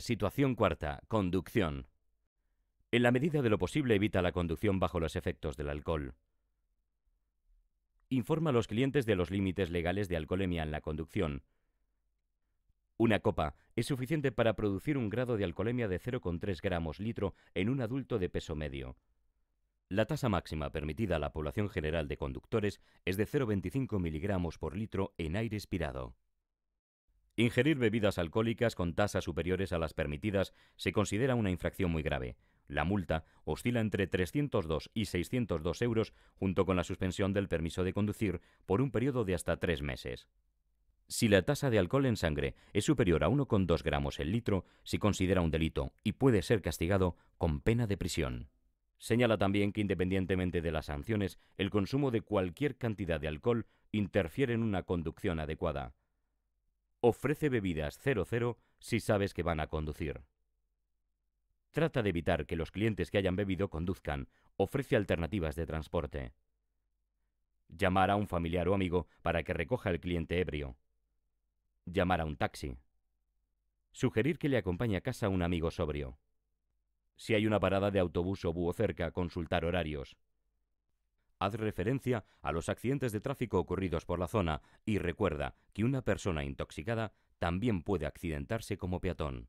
Situación cuarta, conducción. En la medida de lo posible evita la conducción bajo los efectos del alcohol. Informa a los clientes de los límites legales de alcoholemia en la conducción. Una copa es suficiente para producir un grado de alcoholemia de 0,3 gramos litro en un adulto de peso medio. La tasa máxima permitida a la población general de conductores es de 0,25 miligramos por litro en aire expirado. Ingerir bebidas alcohólicas con tasas superiores a las permitidas se considera una infracción muy grave. La multa oscila entre 302 y 602 euros junto con la suspensión del permiso de conducir por un periodo de hasta tres meses. Si la tasa de alcohol en sangre es superior a 1,2 gramos el litro, se considera un delito y puede ser castigado con pena de prisión. Señala también que independientemente de las sanciones, el consumo de cualquier cantidad de alcohol interfiere en una conducción adecuada. Ofrece bebidas 00 si sabes que van a conducir. Trata de evitar que los clientes que hayan bebido conduzcan. Ofrece alternativas de transporte. Llamar a un familiar o amigo para que recoja al cliente ebrio. Llamar a un taxi. Sugerir que le acompañe a casa un amigo sobrio. Si hay una parada de autobús o búho cerca, consultar horarios. Haz referencia a los accidentes de tráfico ocurridos por la zona y recuerda que una persona intoxicada también puede accidentarse como peatón.